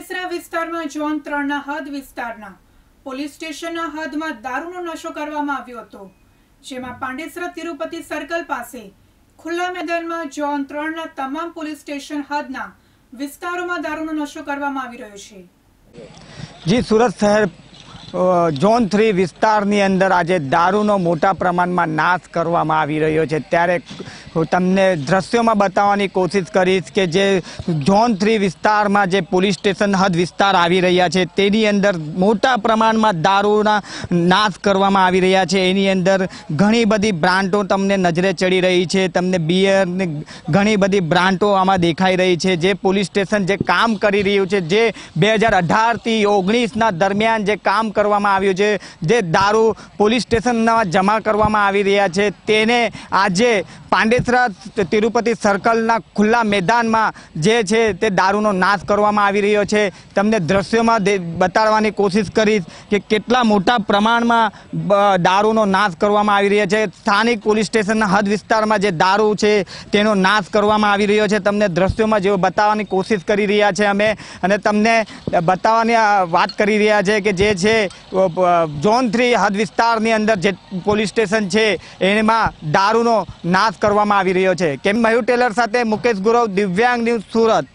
કેસરા વિસ્તારમાં ઝોન ત્રણના હદ વિસ્તારના પોલીસ સ્ટેશનના હદમાં દારૂનો નશો કરવામાં આવ્યો હતો જેમાં પાંડેસરા તિરુપતિ સર્કલ પાસે ખુલ્લા મેદાનમાં ઝોન ત્રણના તમામ પોલીસ સ્ટેશન હદના વિસ્તારોમાં દારૂનો નશો કરવામાં આવી રહ્યો છે જી સુરત શહેર ઝોન થ્રી વિસ્તારની અંદર આજે દારૂનો મોટા પ્રમાણમાં નાશ કરવામાં આવી રહ્યો છે ત્યારે હું તમને દ્રશ્યોમાં બતાવવાની કોશિશ કરીશ કે જે ઝોન થ્રી વિસ્તારમાં જે પોલીસ સ્ટેશન હદ વિસ્તાર આવી રહ્યા છે તેની અંદર મોટા પ્રમાણમાં દારૂના નાશ કરવામાં આવી રહ્યા છે એની અંદર ઘણી બધી બ્રાન્ડો તમને નજરે ચડી રહી છે તમને બિયરની ઘણી બધી બ્રાન્ડો આમાં દેખાઈ રહી છે જે પોલીસ સ્ટેશન જે કામ કરી રહ્યું છે જે બે હજાર અઢારથી ઓગણીસના દરમિયાન જે કામ કરવામાં આવ્યું છે જે દારૂ પોલીસ સ્ટેશનમાં જમા કરવામાં આવી રહ્યા છે તેને આજે પાંડે બગસરા તિરુપતિ સર્કલના ખુલ્લા મેદાનમાં જે છે તે દારૂનો નાશ કરવામાં આવી રહ્યો છે તમને દ્રશ્યોમાં બતાડવાની કોશિશ કરીશ કે કેટલા મોટા પ્રમાણમાં દારૂનો નાશ કરવામાં આવી રહ્યો છે સ્થાનિક પોલીસ સ્ટેશનના હદ વિસ્તારમાં જે દારૂ છે તેનો નાશ કરવામાં આવી રહ્યો છે તમને દ્રશ્યોમાં જેવો બતાવવાની કોશિશ કરી રહ્યા છે અમે અને તમને બતાવવાની વાત કરી રહ્યા છે કે જે છે ઝોન થ્રી હદ વિસ્તારની અંદર જે પોલીસ સ્ટેશન છે એમાં દારૂનો નાશ કરવામાં કરવામાં આવી રહ્યો છે કેમ મયુર ટેલર સાથે મુકેશ ગુરવ દિવ્યાંગ ન્યૂઝ સુરત